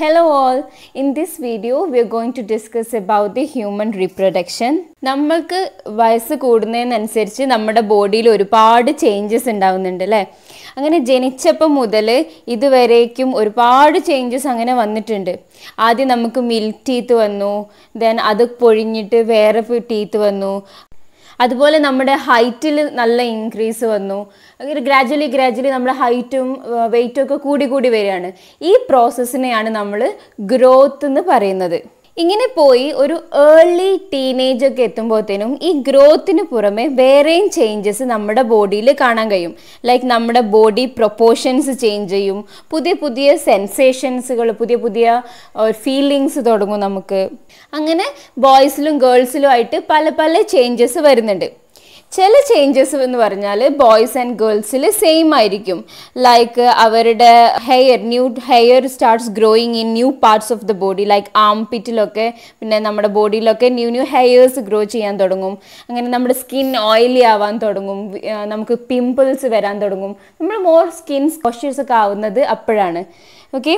Hello all, in this video we are going to discuss about the human reproduction. നമ്മൾക്ക് വയസ്സ് കൂടുന്നതിനനുസരിച്ച് നമ്മുടെ ബോഡിയിൽ ഒരുപാട് ചേഞ്ചസ് ഉണ്ടാവുന്നുണ്ട് അല്ലേ അങ്ങനെ ജനിച്ചപ്പം മുതൽ ഇതുവരേക്കും ഒരുപാട് ചേഞ്ചസ് അങ്ങനെ വന്നിട്ടുണ്ട് ആദ്യം നമുക്ക് മിൽക്ക് ടീത്ത് വന്നു ദെൻ അത് പൊഴിഞ്ഞിട്ട് വേറെ ടീത്ത് വന്നു അതുപോലെ നമ്മുടെ ഹൈറ്റിൽ നല്ല ഇൻക്രീസ് വന്നു അങ്ങനെ ഗ്രാജ്വലി ഗ്രാജ്വലി നമ്മുടെ ഹൈറ്റും വെയിറ്റും ഒക്കെ കൂടി കൂടി വരികയാണ് ഈ പ്രോസസ്സിനെയാണ് നമ്മൾ ഗ്രോത്ത് എന്ന് പറയുന്നത് ഇങ്ങനെ പോയി ഒരു ഏർലി ടീനേജ് ഒക്കെ എത്തുമ്പോഴത്തേനും ഈ ഗ്രോത്തിന് പുറമെ വേറെയും ചേഞ്ചസ് നമ്മുടെ ബോഡിയിൽ കാണാൻ കഴിയും ലൈക്ക് നമ്മുടെ ബോഡി പ്രൊപ്പോർഷൻസ് ചേഞ്ച് ചെയ്യും പുതിയ പുതിയ സെൻസേഷൻസുകൾ പുതിയ പുതിയ ഫീലിങ്സ് തുടങ്ങും നമുക്ക് അങ്ങനെ ബോയ്സിലും ഗേൾസിലും ആയിട്ട് പല പല ചേഞ്ചസ് വരുന്നുണ്ട് ചില ചേഞ്ചസ് എന്ന് പറഞ്ഞാൽ ബോയ്സ് ആൻഡ് ഗേൾസിൽ സെയിം ആയിരിക്കും ലൈക്ക് അവരുടെ hair new hair starts growing in new parts of the body like arm പിറ്റിലൊക്കെ പിന്നെ നമ്മുടെ ബോഡിയിലൊക്കെ ന്യൂ ന്യൂ ഹെയേഴ്സ് ഗ്രോ ചെയ്യാൻ തുടങ്ങും അങ്ങനെ നമ്മുടെ സ്കിൻ ഓയിലി ആവാൻ തുടങ്ങും നമുക്ക് പിമ്പിൾസ് വരാൻ തുടങ്ങും നമ്മൾ മോർ സ്കിൻ ഒക്കെ ആവുന്നത് അപ്പോഴാണ് ഓക്കെ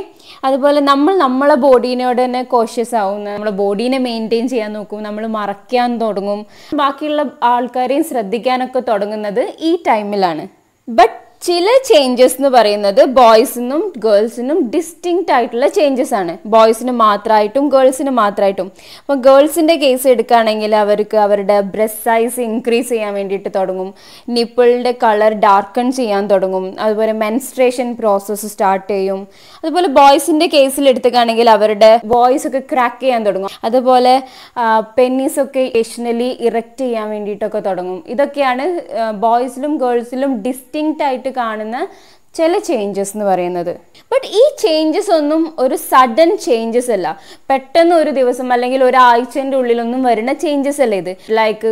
അതുപോലെ നമ്മൾ നമ്മളെ ബോഡീനോട് തന്നെ കോഷ്യസ് ആവുന്ന നമ്മളെ ബോഡീനെ മെയിൻറ്റെയിൻ ചെയ്യാൻ നോക്കും നമ്മൾ മറയ്ക്കാൻ തുടങ്ങും ബാക്കിയുള്ള ആൾക്കാരെയും ശ്രദ്ധിക്കാനൊക്കെ തുടങ്ങുന്നത് ഈ ടൈമിലാണ് ബട്ട് ചില ചേഞ്ചസ് എന്ന് പറയുന്നത് ബോയ്സിനും ഗേൾസിനും ഡിസ്റ്റിങ്ക്റ്റ് ആയിട്ടുള്ള ചേഞ്ചസ് ആണ് ബോയ്സിന് മാത്രമായിട്ടും ഗേൾസിന് മാത്രമായിട്ടും അപ്പോൾ ഗേൾസിൻ്റെ കേസ് എടുക്കുകയാണെങ്കിൽ അവർക്ക് അവരുടെ ബ്രസ് സൈസ് ഇൻക്രീസ് ചെയ്യാൻ വേണ്ടിയിട്ട് തുടങ്ങും നിപ്പിളിൻ്റെ കളർ ഡാർക്കൺ ചെയ്യാൻ തുടങ്ങും അതുപോലെ മെൻസ്ട്രേഷൻ പ്രോസസ്സ് സ്റ്റാർട്ട് ചെയ്യും അതുപോലെ ബോയ്സിൻ്റെ കേസിൽ എടുത്തുകയാണെങ്കിൽ അവരുടെ വോയിസ് ഒക്കെ ക്രാക്ക് ചെയ്യാൻ തുടങ്ങും അതുപോലെ പെന്നീസ് ഒക്കെ എഷനലി ഇറക്റ്റ് ചെയ്യാൻ വേണ്ടിയിട്ടൊക്കെ തുടങ്ങും ഇതൊക്കെയാണ് ബോയ്സിലും ഗേൾസിലും ഡിസ്റ്റിങ്ക്റ്റ് ആയിട്ട് കാണുന്ന ചില ചേഞ്ചസ് എന്ന് പറയുന്നത് ബട്ട് ഈ ചേഞ്ചസ് ഒന്നും ഒരു സഡൻ ചേഞ്ചസ് അല്ല പെട്ടെന്ന് ഒരു ദിവസം അല്ലെങ്കിൽ ഒരാഴ്ചൻ്റെ ഉള്ളിലൊന്നും വരുന്ന ചേഞ്ചസ് അല്ല ഇത് ലൈക്ക്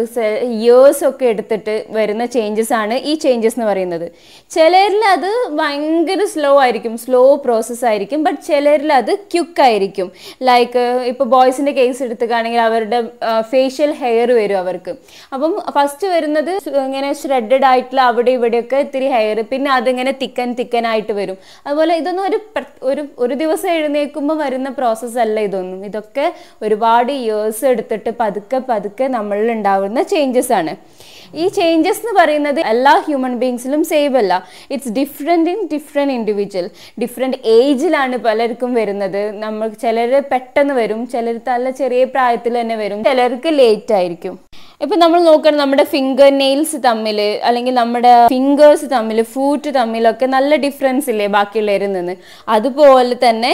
ഇയേഴ്സ് ഒക്കെ എടുത്തിട്ട് വരുന്ന ചേഞ്ചസ് ആണ് ഈ ചേഞ്ചസ് എന്ന് പറയുന്നത് ചിലരിൽ അത് ഭയങ്കര സ്ലോ ആയിരിക്കും സ്ലോ പ്രോസസ്സ് ആയിരിക്കും ബട്ട് ചിലരിൽ അത് ക്യുക്ക് ആയിരിക്കും ലൈക്ക് ഇപ്പോൾ ബോയ്സിൻ്റെ കേസ് എടുത്തുകയാണെങ്കിൽ അവരുടെ ഫേഷ്യൽ ഹെയർ വരും അവർക്ക് അപ്പം ഫസ്റ്റ് വരുന്നത് ഇങ്ങനെ ഷ്രെഡഡ് ആയിട്ടുള്ള അവിടെ ഇവിടെയൊക്കെ ഇത്തിരി ഹെയർ പിന്നെ അതിങ്ങനെ തിക്കൻ തിക്കൻ തിക്കനായിട്ട് വരും അതുപോലെ ഇതൊന്നും ഒരു ഒരു ഒരു ദിവസം എഴുന്നേൽക്കുമ്പോൾ വരുന്ന പ്രോസസ്സ് അല്ല ഇതൊന്നും ഇതൊക്കെ ഒരുപാട് ഇയേഴ്സ് എടുത്തിട്ട് പതുക്കെ പതുക്കെ നമ്മളിൽ ഉണ്ടാവുന്ന ചേഞ്ചസ് ആണ് ഈ ചേഞ്ചസ് എന്ന് പറയുന്നത് എല്ലാ ഹ്യൂമൻ ബീങ്സിലും സെയിം അല്ല it's different in different individual different ഏജിലാണ് പലർക്കും വരുന്നത് നമ്മൾ ചിലർ പെട്ടെന്ന് വരും ചിലർ നല്ല ചെറിയ പ്രായത്തിൽ തന്നെ വരും ചിലർക്ക് ലേറ്റ് ആയിരിക്കും ഇപ്പൊ നമ്മൾ നോക്കണം നമ്മുടെ ഫിംഗർ നെയിൽസ് തമ്മിൽ അല്ലെങ്കിൽ നമ്മുടെ ഫിംഗേഴ്സ് തമ്മിൽ ഫൂട്ട് തമ്മിലൊക്കെ നല്ല ഡിഫറൻസ് ഇല്ലേ ബാക്കിയുള്ളവരിൽ നിന്ന് അതുപോലെ തന്നെ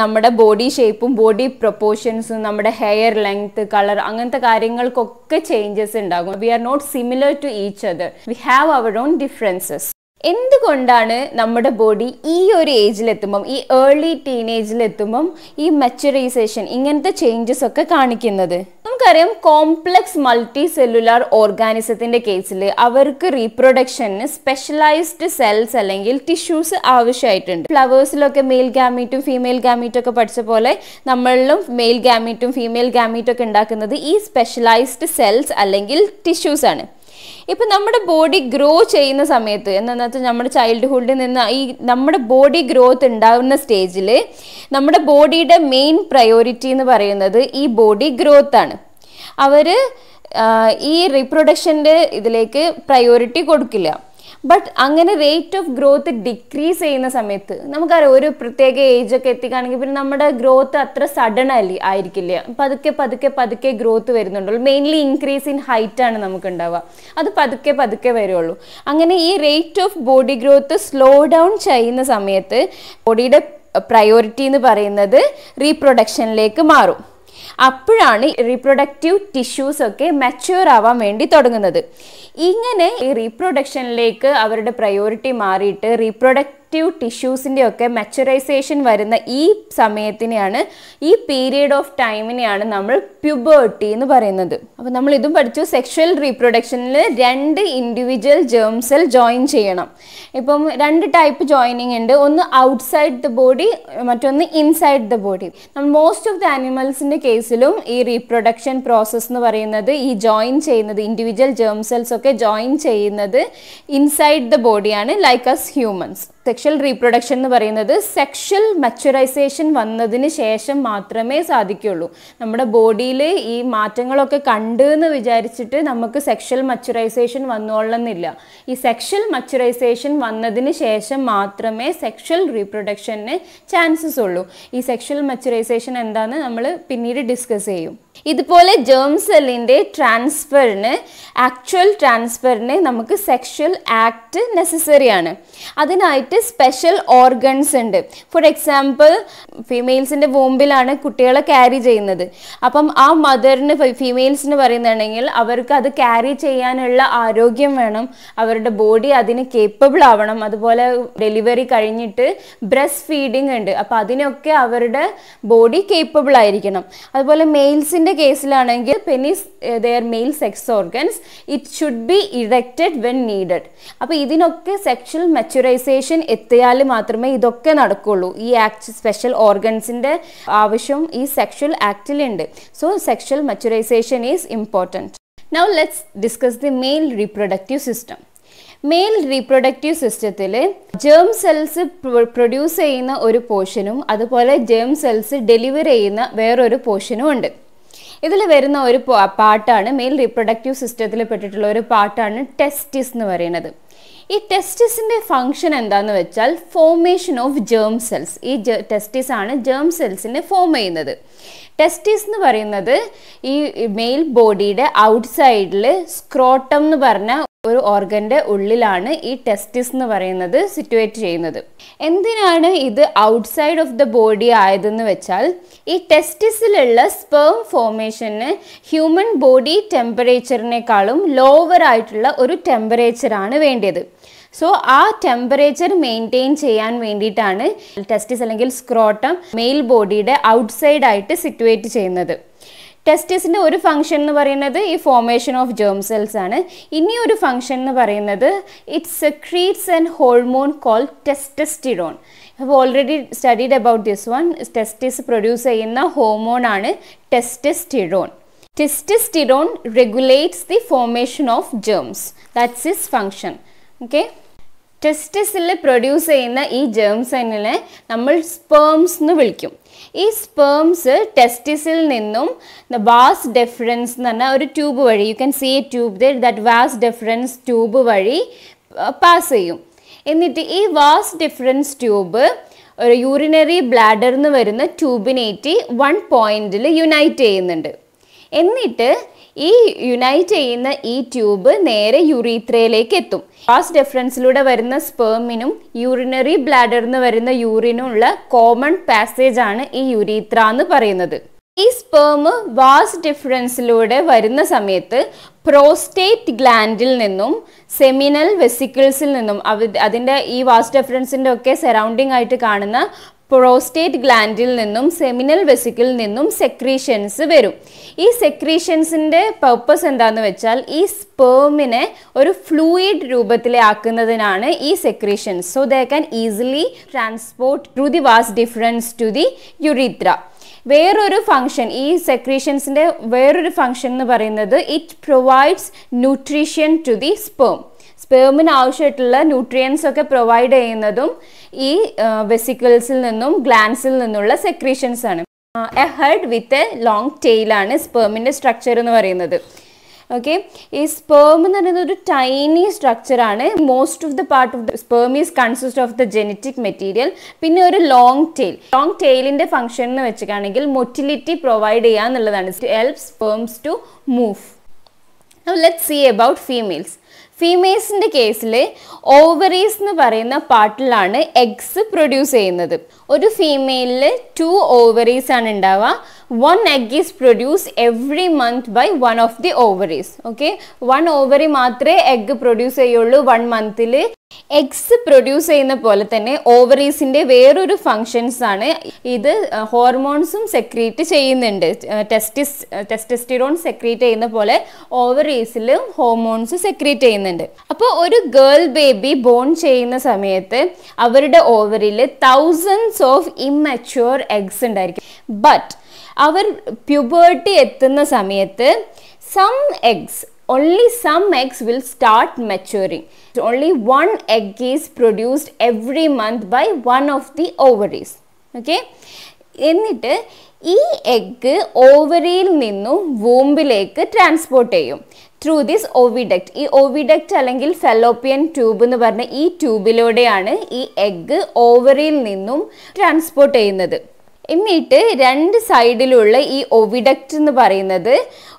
നമ്മുടെ ബോഡി ഷേപ്പും ബോഡി പ്രൊപ്പോർഷൻസും നമ്മുടെ ഹെയർ ലെങ്ത് കളർ അങ്ങനത്തെ കാര്യങ്ങൾക്കൊക്കെ ചേഞ്ചസ് ഉണ്ടാകും we are not similar to each other we have our own differences എന്തുകൊണ്ടാണ് നമ്മുടെ ബോഡി ഈ ഒരു ഏജിലെത്തുമ്പം ഈ ഏർലി ടീനേജിലെത്തുമ്പം ഈ മെച്ചുറൈസേഷൻ ഇങ്ങനത്തെ ചേഞ്ചസ് ഒക്കെ കാണിക്കുന്നത് നമുക്കറിയാം കോംപ്ലക്സ് മൾട്ടി സെല്ലുലാർ ഓർഗാനിസത്തിൻ്റെ കേസിൽ അവർക്ക് റീപ്രൊഡക്ഷന് സ്പെഷ്യലൈസ്ഡ് സെൽസ് അല്ലെങ്കിൽ ടിഷ്യൂസ് ആവശ്യമായിട്ടുണ്ട് ഫ്ലവേഴ്സിലൊക്കെ മെയിൽ ഗാമീറ്റും ഫീമെയിൽ ഗാമീറ്റും ഒക്കെ പഠിച്ച പോലെ നമ്മളിലും മെയിൽ ഗാമീറ്റും ഫീമെയിൽ ഗാമീറ്റും ഒക്കെ ഉണ്ടാക്കുന്നത് ഈ സ്പെഷ്യലൈസ്ഡ് സെൽസ് അല്ലെങ്കിൽ ടിഷ്യൂസ് ആണ് ഇപ്പം നമ്മുടെ ബോഡി ഗ്രോ ചെയ്യുന്ന സമയത്ത് എന്താണെന്ന് വെച്ചാൽ നമ്മുടെ ചൈൽഡ്ഹുഡിൽ നിന്ന് ഈ നമ്മുടെ ബോഡി ഗ്രോത്ത് ഉണ്ടാകുന്ന സ്റ്റേജിൽ നമ്മുടെ ബോഡിയുടെ മെയിൻ പ്രയോറിറ്റി എന്ന് പറയുന്നത് ഈ ബോഡി ഗ്രോത്ത് ആണ് അവർ ഈ റീപ്രൊഡക്ഷൻ്റെ ഇതിലേക്ക് പ്രയോറിറ്റി കൊടുക്കില്ല ബട്ട് അങ്ങനെ റേറ്റ് ഓഫ് ഗ്രോത്ത് ഡിക്രീസ് ചെയ്യുന്ന സമയത്ത് നമുക്കറിയാം ഒരു പ്രത്യേക ഏജ് ഒക്കെ എത്തിക്കുകയാണെങ്കിൽ പിന്നെ നമ്മുടെ ഗ്രോത്ത് അത്ര സഡൺ അല്ലേ ആയിരിക്കില്ല പതുക്കെ പതുക്കെ പതുക്കെ ഗ്രോത്ത് വരുന്നുണ്ടല്ലോ മെയിൻലി ഇൻക്രീസ് ഇൻ ഹൈറ്റ് ആണ് നമുക്ക് ഉണ്ടാവുക അത് പതുക്കെ പതുക്കെ വരുള്ളൂ അങ്ങനെ ഈ rate of body growth slow down ചെയ്യുന്ന സമയത്ത് ബോഡിയുടെ പ്രയോറിറ്റി എന്ന് പറയുന്നത് റീപ്രൊഡക്ഷനിലേക്ക് മാറും അപ്പോഴാണ് റീപ്രൊഡക്റ്റീവ് ടിഷ്യൂസ് ഒക്കെ മെച്യൂർ ആവാൻ വേണ്ടി തുടങ്ങുന്നത് ഇങ്ങനെ ഈ റീപ്രൊഡക്ഷനിലേക്ക് അവരുടെ പ്രയോറിറ്റി മാറിയിട്ട് റീപ്രൊഡക്റ്റ് ആക്റ്റീവ് ടിഷ്യൂസിൻ്റെ ഒക്കെ മെച്ചറൈസേഷൻ വരുന്ന ഈ സമയത്തിനെയാണ് ഈ പീരിയഡ് ഓഫ് ടൈമിനെയാണ് നമ്മൾ പ്യുബേർട്ടി എന്ന് പറയുന്നത് അപ്പോൾ നമ്മൾ ഇതും പഠിച്ചു സെക്ഷൽ റീപ്രൊഡക്ഷനിൽ രണ്ട് ഇൻഡിവിജ്വൽ ജേം സെൽ ജോയിൻ ചെയ്യണം ഇപ്പം രണ്ട് ടൈപ്പ് ജോയിനിങ് ഉണ്ട് ഒന്ന് ഔട്ട്സൈഡ് ദ ബോഡി മറ്റൊന്ന് ഇൻസൈഡ് ദ ബോഡി നമ്മൾ മോസ്റ്റ് ഓഫ് ദ ആനിമൽസിൻ്റെ കേസിലും ഈ റീപ്രൊഡക്ഷൻ പ്രോസസ്സ് എന്ന് പറയുന്നത് ഈ ജോയിൻ ചെയ്യുന്നത് ഇൻഡിവിജ്വൽ ജേം സെൽസ് ഒക്കെ ജോയിൻ ചെയ്യുന്നത് ഇൻസൈഡ് ദ ബോഡിയാണ് like us humans sexual reproduction എന്ന് പറയുന്നത് സെക്ഷൽ മെച്ചുറൈസേഷൻ വന്നതിന് ശേഷം മാത്രമേ സാധിക്കുകയുള്ളൂ നമ്മുടെ ബോഡിയിൽ ഈ മാറ്റങ്ങളൊക്കെ കണ്ട് എന്ന് വിചാരിച്ചിട്ട് നമുക്ക് സെക്ഷൽ മെച്ചുറൈസേഷൻ വന്നോളണമെന്നില്ല ഈ സെക്ഷൽ മെച്ചുറൈസേഷൻ വന്നതിന് ശേഷം മാത്രമേ സെക്ഷൽ റീപ്രൊഡക്ഷന് ചാൻസസ് ഉള്ളൂ ഈ സെക്ഷൽ മെച്ചുറൈസേഷൻ എന്താണെന്ന് നമ്മൾ പിന്നീട് ഡിസ്കസ് ചെയ്യും ഇതുപോലെ ജേം സെല്ലിൻ്റെ ട്രാൻസ്ഫറിന് ആക്ച്വൽ ട്രാൻസ്ഫറിന് നമുക്ക് സെക്ഷൽ ആക്ട് നെസസറി ആണ് അതിനായിട്ട് സ്പെഷ്യൽ ഓർഗൻസ് ഉണ്ട് ഫോർ എക്സാമ്പിൾ ഫീമെയിൽസിൻ്റെ വോമ്പിലാണ് കുട്ടികളെ ക്യാരി ചെയ്യുന്നത് അപ്പം ആ മദറിന് ഫീമെയിൽസിന് പറയുന്നുണ്ടെങ്കിൽ അവർക്ക് അത് ക്യാരി ചെയ്യാനുള്ള ആരോഗ്യം വേണം അവരുടെ ബോഡി അതിന് കേപ്പബിൾ ആവണം അതുപോലെ ഡെലിവറി കഴിഞ്ഞിട്ട് ബ്രസ്റ്റ് ഫീഡിങ് ഉണ്ട് അപ്പം അതിനൊക്കെ അവരുടെ ബോഡി കേപ്പബിൾ ആയിരിക്കണം അതുപോലെ മെയിൽസിന് പെനിസിന്റെ കേസിലാണെങ്കിൽ penis their male sex organs it should be erected when needed അപ്പോൾ ഇതിനൊക്കെ സെക്ഷൽ മെച്ചുറൈസേഷൻ എത്തിയാൽ മാത്രമേ ഇതൊക്കെ നടക്കുള്ളൂ ഈ ആക്ട് സ്പെഷ്യൽ ഓർഗൻസിന്റെ ആവശ്യം ഈ സെക്ഷൽ ആക്റ്റിലുണ്ട് so sexual maturisation is important now let's discuss the male reproductive system male reproductive സിസ്റ്റത്തിൽ ജേം സെൽസ് പ്രൊഡ്യൂസ് ചെയ്യുന്ന ഒരു പോർഷനും അതുപോലെ ജേം സെൽസ് ഡെലിവർ ചെയ്യുന്ന വേറൊരു പോർഷനും ഉണ്ട് ഇതിൽ വരുന്ന ഒരു പാട്ടാണ് മെയിൽ റീപ്രൊഡക്റ്റീവ് സിസ്റ്റത്തിൽ പെട്ടിട്ടുള്ള ഒരു പാട്ടാണ് ടെസ്റ്റിസ് എന്ന് പറയുന്നത് ഈ ടെസ്റ്റിസിൻ്റെ ഫങ്ഷൻ എന്താന്ന് വെച്ചാൽ ഫോർമേഷൻ ഓഫ് ജേം സെൽസ് ഈ ടെസ്റ്റിസ് ആണ് ജേം സെൽസിനെ ഫോം ചെയ്യുന്നത് ടെസ്റ്റീസ് എന്ന് പറയുന്നത് ഈ മെയിൽ ബോഡിയുടെ ഔട്ട് സൈഡിൽ സ്ക്രോട്ടം എന്ന് പറഞ്ഞ ഒരു ഓർഗൻ്റെ ഉള്ളിലാണ് ഈ ടെസ്റ്റിസ് എന്ന് പറയുന്നത് സിറ്റുവേറ്റ് ചെയ്യുന്നത് എന്തിനാണ് ഇത് ഔട്ട്സൈഡ് ഓഫ് ദ ബോഡി ആയതെന്ന് വെച്ചാൽ ഈ ടെസ്റ്റിസിലുള്ള സ്പേം ഫോർമേഷന് ഹ്യൂമൻ ബോഡി ടെമ്പറേച്ചറിനേക്കാളും ലോവർ ആയിട്ടുള്ള ഒരു ടെമ്പറേച്ചറാണ് വേണ്ടത് സോ ആ ടെമ്പറേച്ചർ മെയിൻറ്റെയിൻ ചെയ്യാൻ വേണ്ടിയിട്ടാണ് ടെസ്റ്റിസ് അല്ലെങ്കിൽ സ്ക്രോട്ടം മെയിൽ ബോഡിയുടെ ഔട്ട്സൈഡ് ആയിട്ട് സിറ്റുവേറ്റ് ചെയ്യുന്നത് ടെസ്റ്റിസിൻ്റെ ഒരു ഫംഗ്ഷൻ എന്ന് പറയുന്നത് ഈ ഫോർമേഷൻ ഓഫ് ജേം സെൽസ് ആണ് ഇനി ഒരു ഫംഗ്ഷൻ എന്ന് പറയുന്നത് it's creates and hormone call testosterone have already studied about this one testis produce ചെയ്യുന്ന ഹോർമോൺ ആണ് testosterone testosterone regulates the formation of germs that's is function okay ടെസ്റ്റസിൽ produce ചെയ്യുന്ന ഈ ജേം നമ്മൾ സ്പേംസ് എന്ന് വിളിക്കും ഈ സ്പേംസ് ടെസ്റ്റിസിൽ നിന്നും ദ വാസ് ഡെഫറൻസ് എന്ന് പറഞ്ഞാൽ ഒരു ട്യൂബ് വഴി you can see a tube the that vas deferens tube വഴി പാസ് ചെയ്യും എന്നിട്ട് ഈ വാസ് ഡിഫറൻസ് ട്യൂബ് ഒരു യൂറിനറി ബ്ലാഡറിൽ നിന്ന് വരുന്ന ട്യൂബിനേറ്റി വൺ പോയിന്റിൽ യുണൈറ്റ് ചെയ്യുന്നുണ്ട് എന്നിട്ട് ഈ യുണൈറ്റ് ചെയ്യുന്ന ഈ ട്യൂബ് നേരെ യുറീത്രയിലേക്ക് എത്തും പാസ് ഡെഫറൻസിലൂടെ വരുന്ന സ്പേമിനും യൂറിനറി എന്ന് വരുന്ന യൂറിനും ഉള്ള കോമൺ പാസേജ് ആണ് ഈ യുരീത്ര എന്ന് പറയുന്നത് ഈ സ്പേം വാസ് ഡിഫറൻസിലൂടെ വരുന്ന സമയത്ത് പ്രോസ്റ്റേറ്റ് ഗ്ലാൻഡിൽ നിന്നും സെമിനൽ വെസിക്കിൾസിൽ നിന്നും അതിൻ്റെ ഈ വാസ് ഡിഫറൻസിൻ്റെ ഒക്കെ സറൗണ്ടിങ് ആയിട്ട് കാണുന്ന പ്രോസ്റ്റേറ്റ് ഗ്ലാൻഡിൽ നിന്നും സെമിനൽ വെസിക്കിൽ നിന്നും സെക്രീഷൻസ് വരും ഈ സെക്രീഷൻസിൻ്റെ പർപ്പസ് എന്താന്ന് വെച്ചാൽ ഈ സ്പേമിനെ ഒരു ഫ്ലൂയിഡ് രൂപത്തിലാക്കുന്നതിനാണ് ഈ secretions so they can easily transport to the vas deferens to the urethra വേറൊരു ഫങ്ഷൻ ഈ സെക്രീഷൻസിൻ്റെ വേറൊരു ഫങ്ഷൻ എന്ന് പറയുന്നത് it provides nutrition to the sperm സ്പേമിന് ആവശ്യമായിട്ടുള്ള ന്യൂട്രിയൻസ് ഒക്കെ പ്രൊവൈഡ് ചെയ്യുന്നതും ഈ വെസിക്കിൾസിൽ നിന്നും ഗ്ലാൻസിൽ നിന്നുള്ള സെക്രീഷൻസ് ആണ് a head with a long ടെയിലാണ് സ്പേമിൻ്റെ സ്ട്രക്ചർ എന്ന് പറയുന്നത് ഓക്കെ ഈ സ്പേം എന്ന് പറയുന്നത് ഒരു ടൈനി സ്ട്രക്ചറാണ് most of the part of the sperm is consist of the genetic material പിന്നെ ഒരു ലോങ് ടെയിൽ ലോങ് ടെയിലിൻ്റെ ഫംഗ്ഷൻ എന്ന് വെച്ചിട്ടാണെങ്കിൽ മൊറ്റിലിറ്റി പ്രൊവൈഡ് ചെയ്യുക എന്നുള്ളതാണ് help sperms to move let see about females ഫീമെയിൽസിൻ്റെ കേസിൽ ഓവറീസ് എന്ന് പറയുന്ന പാർട്ടിലാണ് എഗ്സ് പ്രൊഡ്യൂസ് ചെയ്യുന്നത് ഒരു ഫീമെയിലിൽ ടു ഓവറീസ് ആണ് ഉണ്ടാവുക one egg is produced every month by one of the ovaries. Okay, one ovary മാത്രമേ എഗ് പ്രൊഡ്യൂസ് ചെയ്യുള്ളൂ വൺ മന്തിൽ എഗ്സ് പ്രൊഡ്യൂസ് ചെയ്യുന്ന പോലെ തന്നെ ഓവറീസിൻ്റെ വേറൊരു ഫങ്ഷൻസ് ആണ് ഇത് ഹോർമോൺസും സെക്രീറ്റ് ചെയ്യുന്നുണ്ട് ടെസ്റ്റിസ് ടെസ്റ്റസ്റ്റിറോൺ സെക്രീറ്റ് ചെയ്യുന്ന പോലെ ഓവറീസിലും ഹോർമോൺസ് സെക്രീറ്റ് ചെയ്യുന്നുണ്ട് അപ്പോൾ ഒരു ഗേൾ ബേബി ബോൺ ചെയ്യുന്ന സമയത്ത് അവരുടെ ഓവറിൽ തൗസൻഡ്സ് ഓഫ് ഇമ്മച്യൂർ എഗ്സ് ഉണ്ടായിരിക്കും ബട്ട് അവർ പ്യുബേർട്ടി എത്തുന്ന സമയത്ത് some eggs only some eggs will start maturing only one egg is produced every month by one of the ovaries okay എന്നിട്ട് ഈ എഗ്ഗ് ഓവറിയിൽ നിന്നും വൂമ്പിലേക്ക് ട്രാൻസ്പോർട്ട് ചെയ്യും ത്രൂ ദിസ് ഓവിഡക്റ്റ് ഈ ഓവിഡക്റ്റ് അല്ലെങ്കിൽ ഫെലോപ്പിയൻ ട്യൂബ് എന്ന് പറഞ്ഞ ഈ ട്യൂബിലൂടെയാണ് ഈ എഗ്ഗ് ഓവറിയിൽ നിന്നും ട്രാൻസ്പോർട്ട് ചെയ്യുന്നത് എന്നിട്ട് രണ്ട് സൈഡിലുള്ള ഈ ഒവിഡക്റ്റ് എന്ന് പറയുന്നത്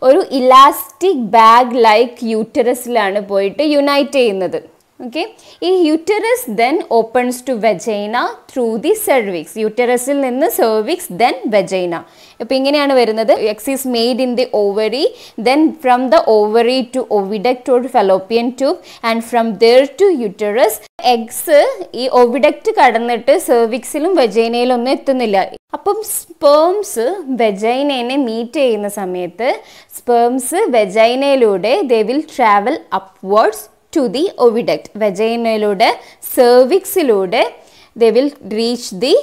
ഒരു ഇലാസ്റ്റിക് ബാഗ് ലൈക്ക് യൂറ്ററസിലാണ് പോയിട്ട് യുണൈറ്റ് ചെയ്യുന്നത് ഓക്കെ ഈ uterus then opens to vagina through the cervix യുറ്ററസിൽ നിന്ന് സെർവിക്സ് ദെൻ വെജൈന അപ്പോൾ ഇങ്ങനെയാണ് വരുന്നത് eggs is made in the ovary then from the ovary to oviduct or Fallopian tube and from there to uterus eggs ഈ oviduct കടന്നിട്ട് സെർവിക്സിലും വെജൈനയിലും ഒന്നും എത്തുന്നില്ല അപ്പം സ്പേംസ് വെജൈനേനെ മീറ്റ് ചെയ്യുന്ന സമയത്ത് സ്പേംസ് വെജൈനയിലൂടെ they will travel upwards to the oviduct വെജൈനയിലൂടെ സെർവിക്സിലൂടെ they will reach the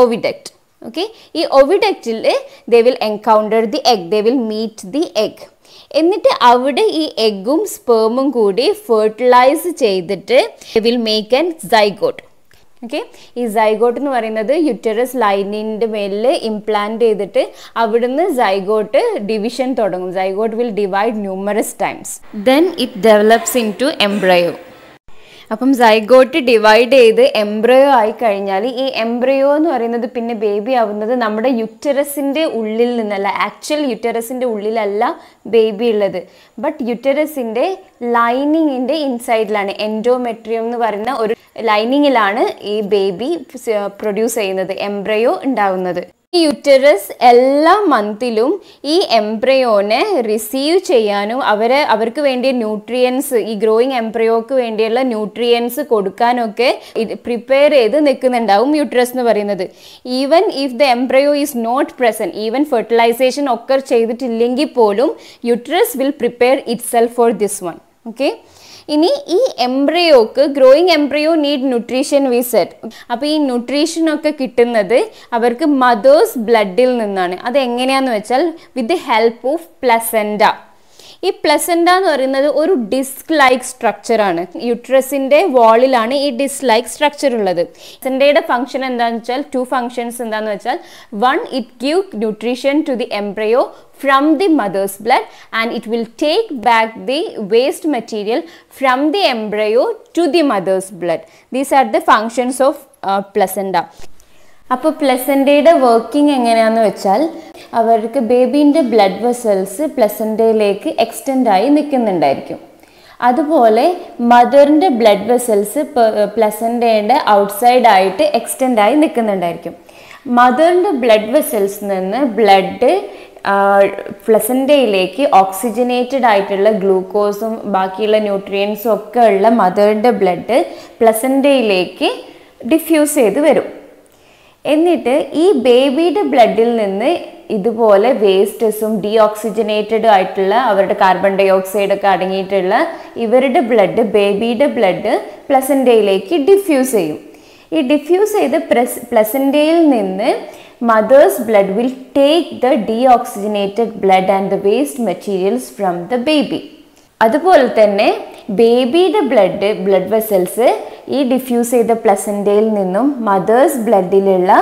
oviduct okay ഈ ഒവിഡക്റ്റിൽ they will encounter the egg they will meet the egg എന്നിട്ട് അവിടെ ഈ എഗ്ഗും സ്പേമും കൂടി ഫെർട്ടിലൈസ് ചെയ്തിട്ട് will make an zygote okay ഈ സൈഗോട്ട് എന്ന് പറയുന്നത് യുറ്ററസ് ലൈനിൻ്റെ മേലിൽ ഇംപ്ലാന്റ് ചെയ്തിട്ട് അവിടുന്ന് സൈഗോട്ട് ഡിവിഷൻ തുടങ്ങും zygote will divide numerous times then it develops into embryo അപ്പം സൈഗോട്ട് ഡിവൈഡ് ചെയ്ത് എംബ്രയോ ആയി കഴിഞ്ഞാൽ ഈ എംബ്രയോ എന്ന് പറയുന്നത് പിന്നെ ബേബി ആവുന്നത് നമ്മുടെ യുറ്ററസിൻ്റെ ഉള്ളിൽ നിന്നല്ല ആക്ച്വൽ യുറ്ററസിൻ്റെ ഉള്ളിലല്ല ബേബി ഉള്ളത് ബട്ട് യുറ്ററസിൻ്റെ ലൈനിങ്ങിൻ്റെ ഇൻസൈഡിലാണ് എൻഡോമെട്രിയം എന്ന് പറയുന്ന ഒരു ലൈനിങ്ങിലാണ് ഈ ബേബി പ്രൊഡ്യൂസ് eh, ചെയ്യുന്നത് എംബ്രയോ ഉണ്ടാവുന്നത് യുറ്ററസ് എല്ലാ മന്തിലും ഈ എംബ്രയോനെ റിസീവ് ചെയ്യാനും അവരെ അവർക്ക് വേണ്ടിയ ന്യൂട്രിയൻസ് ഈ ഗ്രോയിങ് എംബ്രയോക്ക് വേണ്ടിയുള്ള ന്യൂട്രിയൻസ് കൊടുക്കാനൊക്കെ പ്രിപ്പയർ ചെയ്ത് നിൽക്കുന്നുണ്ടാവും യുട്രസ് എന്ന് പറയുന്നത് even if the embryo is not present even fertilisation ഒക്കെ ചെയ്തിട്ടില്ലെങ്കിൽ പോലും uterus will prepare it for this one okay ഇനി ഈ എംബ്രിയോക്ക് growing embryo need nutrition we said അപ്പോൾ ഈ ന്യൂട്രീഷനൊക്കെ കിട്ടുന്നത് അവർക്ക് മദേഴ്സ് ബ്ലഡിൽ നിന്നാണ് അത് എങ്ങനെയാന്ന് വെച്ചാൽ വിത്ത് ഹെൽപ്പ് ഓഫ് പ്ലസൻഡ ഈ പ്ലസന്റ എന്ന് പറയുന്നത് ഒരു ഡിസ്ക് ലൈക്ക് സ്ട്രക്ചറാണ് യുട്രസിൻ്റെ വാളിലാണ് ഈ ഡിസ്ക് ലൈക്ക് സ്ട്രക്ചർ ഉള്ളത് പ്ലസന്റയുടെ ഫംഗ്ഷൻ എന്താണെന്ന് വെച്ചാൽ ടു ഫംഗ്ഷൻസ് എന്താന്ന് വെച്ചാൽ one it give nutrition to the embryo from the mother's blood and it will take back the waste material from the embryo to the mother's blood these are the functions of placenta അപ്പോൾ പ്ലസൻറ്റയുടെ working എങ്ങനെയാണെന്ന് വെച്ചാൽ അവർക്ക് ബേബീൻ്റെ blood vessels പ്ലസൻറ്റയിലേക്ക് എക്സ്റ്റെൻഡായി നിൽക്കുന്നുണ്ടായിരിക്കും അതുപോലെ മദറിൻ്റെ blood vessels പ്ലസൻറ്റേൻ്റെ ഔട്ട്സൈഡായിട്ട് എക്സ്റ്റെൻഡായി നിൽക്കുന്നുണ്ടായിരിക്കും മദറിൻ്റെ ബ്ലഡ് വെസൽസ് നിന്ന് ബ്ലഡ് പ്ലസൻറ്റയിലേക്ക് ഓക്സിജനേറ്റഡ് ആയിട്ടുള്ള ഗ്ലൂക്കോസും ബാക്കിയുള്ള ന്യൂട്രിയൻസും ഒക്കെ ഉള്ള മദറിൻ്റെ ബ്ലഡ് പ്ലസൻറ്റയിലേക്ക് ഡിഫ്യൂസ് ചെയ്ത് വരും എന്നിട്ട് ഈ ബേബിയുടെ ബ്ലഡിൽ നിന്ന് ഇതുപോലെ വേസ്റ്റസും ഡീഓക്സിജനേറ്റഡ് ആയിട്ടുള്ള അവരുടെ കാർബൺ ഡൈ ഓക്സൈഡ് ഒക്കെ അടങ്ങിയിട്ടുള്ള ഇവരുടെ ബ്ലഡ് ബേബിയുടെ ബ്ലഡ് പ്ലസൻറ്റയിലേക്ക് ഡിഫ്യൂസ് ചെയ്യും ഈ ഡിഫ്യൂസ് ചെയ്ത് പ്ലസ് പ്ലസൻറ്റയിൽ നിന്ന് mother's blood will take the deoxygenated blood and the waste materials from the baby അതുപോലെ തന്നെ ബേബിയുടെ ബ്ലഡ് ബ്ലഡ് വെസൽസ് ഈ ഡിഫ്യൂസ് ചെയ്ത പ്ലസൻറ്റയിൽ നിന്നും മദേഴ്സ് ബ്ലഡിലുള്ള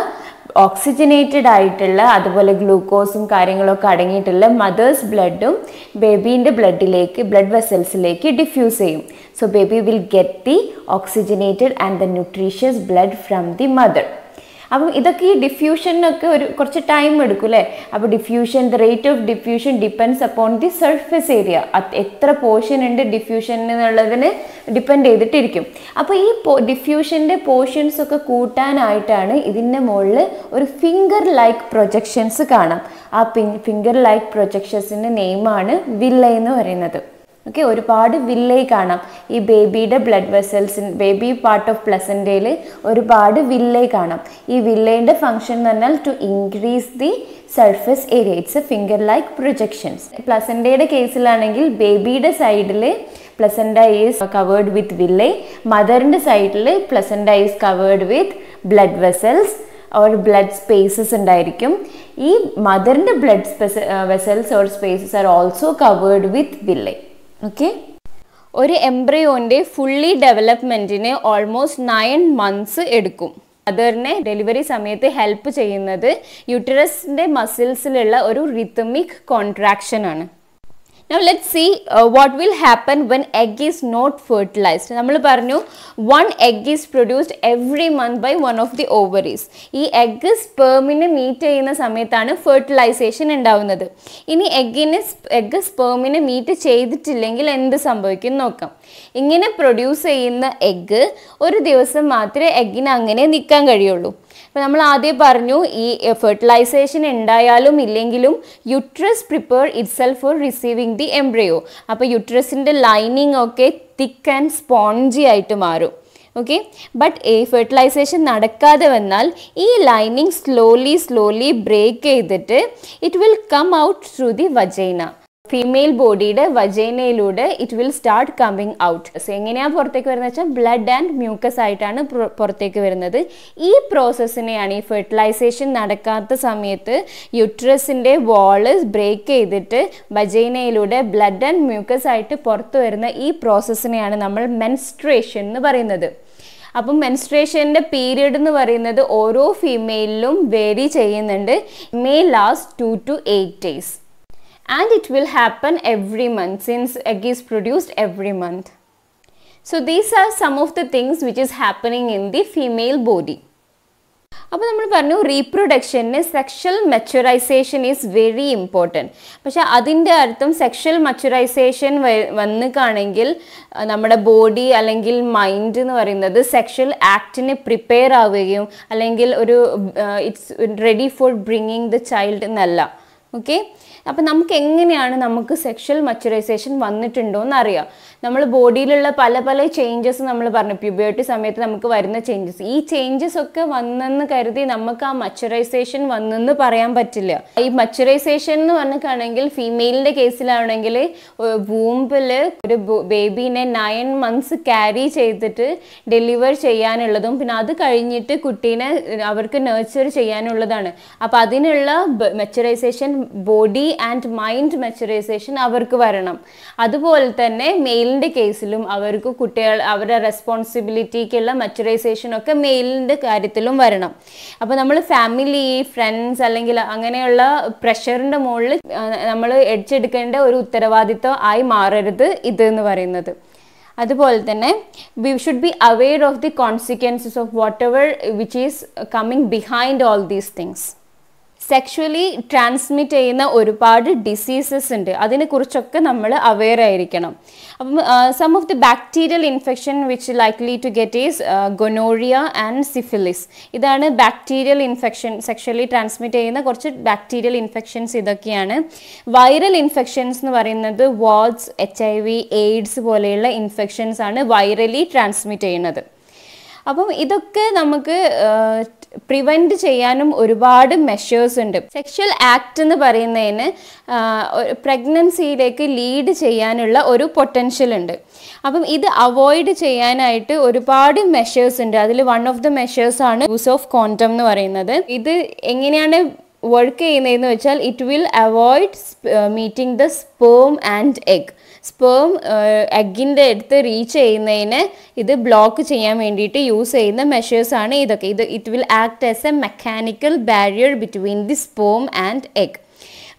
ഓക്സിജനേറ്റഡ് ആയിട്ടുള്ള അതുപോലെ ഗ്ലൂക്കോസും കാര്യങ്ങളൊക്കെ അടങ്ങിയിട്ടുള്ള മദേഴ്സ് ബ്ലഡും ബേബീൻ്റെ ബ്ലഡിലേക്ക് ബ്ലഡ് വെസൽസിലേക്ക് ഡിഫ്യൂസ് ചെയ്യും so baby will get the oxygenated and the nutritious blood from the mother അപ്പം ഇതൊക്കെ ഈ ഡിഫ്യൂഷനൊക്കെ ഒരു കുറച്ച് ടൈം എടുക്കും അല്ലേ അപ്പോൾ diffusion the rate of diffusion depends upon the surface area എത്ര പോർഷൻ ഉണ്ട് ഡിഫ്യൂഷൻ എന്നുള്ളതിന് ഡിപ്പെൻഡ് ചെയ്തിട്ടിരിക്കും അപ്പോൾ ഈ ഡിഫ്യൂഷൻ്റെ പോർഷൻസ് ഒക്കെ കൂട്ടാനായിട്ടാണ് ഇതിൻ്റെ മുകളിൽ ഒരു ഫിംഗർ ലൈക്ക് പ്രൊജക്ഷൻസ് കാണാം ആ ഫിംഗർ ലൈക്ക് പ്രൊജക്ഷൻസിൻ്റെ നെയിമാണ് വില്ല എന്ന് പറയുന്നത് ഓക്കെ ഒരുപാട് വില്ലേ കാണാം ഈ ബേബിയുടെ blood vessels baby part of പ്ലസൻറ്റയിൽ ഒരുപാട് വില്ലേ കാണാം ഈ വില്ലേൻ്റെ ഫങ്ഷൻ എന്ന് പറഞ്ഞാൽ to increase the surface area it's a finger like projections പ്ലസൻറ്റയുടെ കേസിലാണെങ്കിൽ ബേബിയുടെ സൈഡിൽ placenta is covered with villi മദറിൻ്റെ സൈഡിൽ placenta is covered with blood vessels or blood spaces ഉണ്ടായിരിക്കും ഈ മദറിൻ്റെ blood vessels or spaces are also covered with villi okay ഒരു എംബ്രയോൻ്റെ ഫുള്ളി ഡെവലപ്മെൻറ്റിന് ഓൾമോസ്റ്റ് നയൻ മന്ത്സ് എടുക്കും മദറിനെ ഡെലിവറി സമയത്ത് ഹെൽപ്പ് ചെയ്യുന്നത് യുട്ടറസിൻ്റെ മസിൽസിലുള്ള ഒരു റിത്തമിക് കോൺട്രാക്ഷൻ ആണ് Now let's see uh, what will happen when egg is not fertilized. നമ്മൾ പറഞ്ഞു one egg is produced every month by one of the ovaries. ഈ എഗ്ഗ് സ്പേമിനെ മീറ്റ് ചെയ്യുന്ന സമയത്താണ് ഫെർട്ടിലൈസേഷൻ ഉണ്ടാവുന്നത് ഇനി എഗിന് എഗ്ഗ് സ്പേമിനെ മീറ്റ് ചെയ്തിട്ടില്ലെങ്കിൽ എന്ത് സംഭവിക്കും നോക്കാം ഇങ്ങനെ പ്രൊഡ്യൂസ് ചെയ്യുന്ന എഗ്ഗ് ഒരു ദിവസം മാത്രമേ എഗിന് അങ്ങനെ നിൽക്കാൻ കഴിയുള്ളൂ അപ്പോൾ നമ്മൾ ആദ്യം പറഞ്ഞു ഈ ഫെർട്ടിലൈസേഷൻ ഉണ്ടായാലും ഇല്ലെങ്കിലും uterus prepare itself for receiving the embryo അപ്പോൾ യുട്രസിൻ്റെ ലൈനിങ് ഒക്കെ തിക്ക് ആൻഡ് സ്പോഞ്ചി ആയിട്ട് മാറും ഓക്കെ ബട്ട് ഈ ഫെർട്ടിലൈസേഷൻ നടക്കാതെ വന്നാൽ ഈ ലൈനിങ് സ്ലോലി സ്ലോലി ബ്രേക്ക് ചെയ്തിട്ട് it will come out through the vagina female ബോഡിയുടെ വജേനയിലൂടെ it will start coming out so എങ്ങനെയാണ് പുറത്തേക്ക് വരുന്നത് വെച്ചാൽ ബ്ലഡ് ആൻഡ് മ്യൂക്കസ് ആയിട്ടാണ് പുറത്തേക്ക് വരുന്നത് ഈ പ്രോസസ്സിനെയാണ് ഈ ഫെർട്ടിലൈസേഷൻ നടക്കാത്ത സമയത്ത് യുട്രസിൻ്റെ വാള് ബ്രേക്ക് ചെയ്തിട്ട് വജേനയിലൂടെ ബ്ലഡ് ആൻഡ് മ്യൂക്കസ് ആയിട്ട് പുറത്തു വരുന്ന ഈ പ്രോസസ്സിനെയാണ് നമ്മൾ മെൻസ്ട്രേഷൻ എന്ന് പറയുന്നത് അപ്പം മെൻസ്ട്രേഷൻ്റെ പീരിയഡ് എന്ന് പറയുന്നത് ഓരോ ഫീമെയിലും വേരി ചെയ്യുന്നുണ്ട് may last two to eight days and it will happen every month since egg is produced every month. So these are some of the things which is happening in the female body. അപ്പോൾ നമ്മൾ പറഞ്ഞു റീപ്രൊഡക്ഷന് sexual maturisation is very important പക്ഷേ അതിൻ്റെ അർത്ഥം sexual മെച്ചുറൈസേഷൻ വന്നു കാണെങ്കിൽ നമ്മുടെ body അല്ലെങ്കിൽ മൈൻഡ് എന്ന് പറയുന്നത് സെക്ഷൽ ആക്ടിന് പ്രിപ്പയർ ആവുകയും അല്ലെങ്കിൽ ഒരു it's ready for bringing the child എന്നല്ല ഓക്കെ അപ്പം നമുക്ക് എങ്ങനെയാണ് നമുക്ക് സെക്ഷൽ മച്ചുറൈസേഷൻ വന്നിട്ടുണ്ടോ എന്ന് അറിയാം നമ്മൾ ബോഡിയിലുള്ള പല പല ചേഞ്ചസ് നമ്മൾ പറഞ്ഞു പ്യൂബേർട്ടി സമയത്ത് നമുക്ക് വരുന്ന ചേഞ്ചസ് ഈ ചേഞ്ചസ് ഒക്കെ വന്നെന്ന് കരുതി നമുക്ക് ആ മച്ചുറൈസേഷൻ വന്നെന്ന് പറയാൻ പറ്റില്ല ഈ മച്ചുറൈസേഷൻ എന്ന് പറഞ്ഞിട്ടാണെങ്കിൽ ഫീമെയിലിൻ്റെ കേസിലാണെങ്കിൽ ബൂമ്പിൽ ഒരു ബേബീനെ നയൻ മന്ത്സ് ക്യാരി ചെയ്തിട്ട് ഡെലിവർ ചെയ്യാനുള്ളതും പിന്നെ അത് കഴിഞ്ഞിട്ട് കുട്ടീനെ അവർക്ക് നേർച്ചർ ചെയ്യാനുള്ളതാണ് അപ്പോൾ അതിനുള്ള maturisation body and mind maturisation അവർക്ക് വരണം അതുപോലെ തന്നെ മെയിൽ മെയിലിൻ്റെ കേസിലും അവർക്ക് കുട്ടികൾ അവരുടെ റെസ്പോൺസിബിലിറ്റിക്കുള്ള മച്ചുറൈസേഷൻ ഒക്കെ മെയിലിൻ്റെ കാര്യത്തിലും വരണം അപ്പോൾ നമ്മൾ ഫാമിലി ഫ്രണ്ട്സ് അല്ലെങ്കിൽ അങ്ങനെയുള്ള പ്രഷറിൻ്റെ മുകളിൽ നമ്മൾ എഡ്ജെടുക്കേണ്ട ഒരു ഉത്തരവാദിത്വം ആയി മാറരുത് ഇത് എന്ന് പറയുന്നത് അതുപോലെ തന്നെ we should be aware of the consequences of whatever which is coming behind all these things sexually transmit ചെയ്യുന്ന ഒരുപാട് ഡിസീസസ് ഉണ്ട് അതിനെക്കുറിച്ചൊക്കെ നമ്മൾ അവെയർ ആയിരിക്കണം അപ്പം some of the bacterial infection which likely to get is gonorrhoea and syphilis ഇതാണ് bacterial infection sexually transmit ചെയ്യുന്ന കുറച്ച് ബാക്ടീരിയൽ ഇൻഫെക്ഷൻസ് ഇതൊക്കെയാണ് വൈറൽ ഇൻഫെക്ഷൻസ് എന്ന് പറയുന്നത് warts H I V AIDS പോലെയുള്ള ഇൻഫെക്ഷൻസ് ആണ് വൈറലി ട്രാൻസ്മിറ്റ് ചെയ്യുന്നത് അപ്പം ഇതൊക്കെ നമുക്ക് പ്രിവെൻറ്റ് ചെയ്യാനും ഒരുപാട് മെഷേഴ്സ് ഉണ്ട് സെക്ഷൽ ആക്ട് എന്ന് പറയുന്നതിന് പ്രഗ്നൻസിയിലേക്ക് ലീഡ് ചെയ്യാനുള്ള ഒരു പൊട്ടൻഷ്യൽ ഉണ്ട് അപ്പം ഇത് അവോയ്ഡ് ചെയ്യാനായിട്ട് ഒരുപാട് മെഷേഴ്സ് ഉണ്ട് അതിൽ വൺ ഓഫ് ദ മെഷേഴ്സ് ആണ് യൂസ് ഓഫ് കോണ്ടം എന്ന് പറയുന്നത് ഇത് എങ്ങനെയാണ് വർക്ക് ചെയ്യുന്നതെന്ന് വെച്ചാൽ it will avoid meeting the sperm and egg sperm എഗിൻ്റെ അടുത്ത് റീച്ച് ചെയ്യുന്നതിന് ഇത് ബ്ലോക്ക് ചെയ്യാൻ വേണ്ടിയിട്ട് യൂസ് ചെയ്യുന്ന മെഷേഴ്സ് ആണ് ഇതൊക്കെ ഇത് it will act as a mechanical barrier between the sperm and egg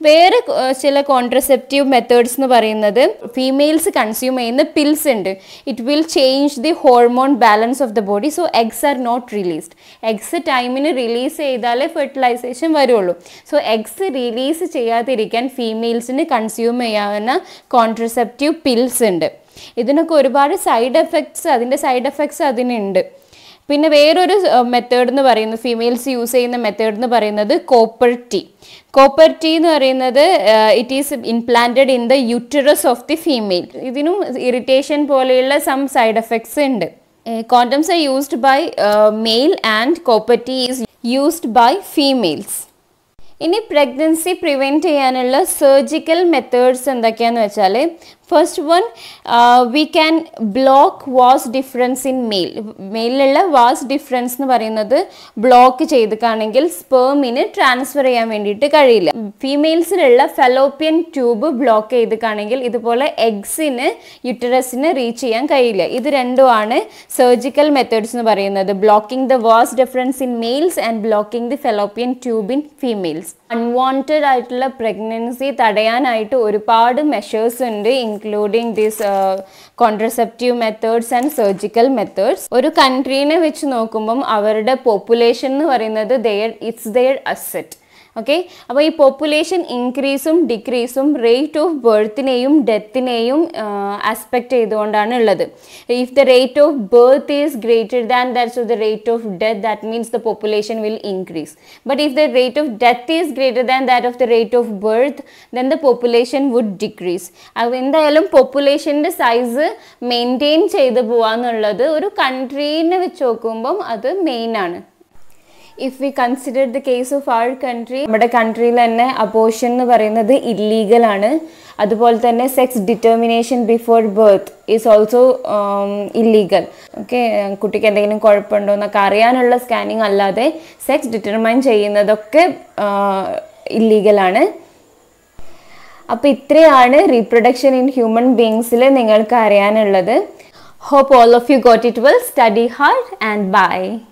വേറെ ചില കോൺട്രസെപ്റ്റീവ് മെത്തേഡ്സ് എന്ന് പറയുന്നത് ഫീമെയിൽസ് കൺസ്യൂം ചെയ്യുന്ന പിൽസ് ഉണ്ട് it will change the hormone balance of the body so eggs are not released eggs ടൈമിന് release ചെയ്താലേ fertilisation വരുള്ളൂ so eggs release ചെയ്യാതിരിക്കാൻ ഫീമെയിൽസിന് കൺസ്യൂം ചെയ്യാവുന്ന കോൺട്രസെപ്റ്റീവ് പിൽസ് ഉണ്ട് ഇതിനൊക്കെ ഒരുപാട് സൈഡ് എഫക്ട്സ് അതിൻ്റെ സൈഡ് എഫക്ട്സ് അതിനുണ്ട് പിന്നെ വേറൊരു മെത്തേഡ് എന്ന് പറയുന്നത് ഫീമെയിൽസ് യൂസ് ചെയ്യുന്ന മെത്തേഡ് എന്ന് പറയുന്നത് കോപ്പർ ടീ കോപ്പർ ടീ എന്ന് പറയുന്നത് it is implanted in the uterus of the female ഇതിനും ഇറിറ്റേഷൻ പോലെയുള്ള സം സൈഡ് എഫക്ട്സ് ഉണ്ട് condoms are used by male and copper T is used by females ഇനി pregnancy prevent ചെയ്യാനുള്ള surgical methods എന്തൊക്കെയാണെന്ന് വെച്ചാൽ first one we can block vas deferens in male മെയിലുള്ള vas deferens എന്ന് പറയുന്നത് block ചെയ്തിക്കാണെങ്കിൽ സ്പേമിന് ട്രാൻസ്ഫർ ചെയ്യാൻ വേണ്ടിയിട്ട് കഴിയില്ല ഫീമെയിൽസിലുള്ള ഫെലോപ്യൻ ട്യൂബ് ബ്ലോക്ക് ചെയ്തിക്കാണെങ്കിൽ ഇതുപോലെ എഗ്സിന് യുട്ടറസിന് റീച്ച് ചെയ്യാൻ കഴിയില്ല ഇത് രണ്ടുമാണ് സർജിക്കൽ മെത്തേഡ്സ് എന്ന് പറയുന്നത് blocking the vas deferens in males and blocking the fallopian tube in females unwanted ആയിട്ടുള്ള പ്രഗ്നൻസി തടയാനായിട്ട് ഒരുപാട് മെഷേഴ്സ് ഉണ്ട് in including these contraceptive methods and surgical methods ഒരു കൺട്രീനെ വെച്ച് നോക്കുമ്പം അവരുടെ പോപ്പുലേഷൻ എന്ന് പറയുന്നത് their it's their asset okay അപ്പോൾ ഈ പോപ്പുലേഷൻ ഇൻക്രീസും ഡിക്രീസും റേറ്റ് ഓഫ് ബേർത്തിനെയും ഡെത്തിനെയും ആസ്പെക്റ്റ് ചെയ്തുകൊണ്ടാണ് ഉള്ളത് if the rate of birth is greater than that's the rate of death that means the population will increase but if the rate of death is greater than that of the rate of birth then the population would decrease അപ്പോൾ എന്തായാലും പോപ്പുലേഷൻ്റെ size maintain ചെയ്ത് പോവാന്നുള്ളത് ഒരു കൺട്രീനെ വെച്ച് നോക്കുമ്പം അത് മെയിനാണ് if we consider the case of our country നമ്മുടെ കൺട്രിയിൽ തന്നെ അബോഷൻ എന്ന് പറയുന്നത് ഇല്ലീഗൽ ആണ് അതുപോലെ തന്നെ sex determination before birth is also illegal okay കുട്ടിക്ക് എന്തെങ്കിലും കുഴപ്പമുണ്ടോ എന്നൊക്കെ അറിയാനുള്ള സ്കാനിങ് അല്ലാതെ സെക്സ് ഡിറ്റർമൈൻ ചെയ്യുന്നതൊക്കെ ഇല്ലീഗലാണ് അപ്പോൾ ഇത്രയാണ് റീപ്രൊഡക്ഷൻ ഇൻ ഹ്യൂമൻ ബീങ്സിൽ നിങ്ങൾക്ക് അറിയാനുള്ളത് hope all of you got it well. Study hard and bye.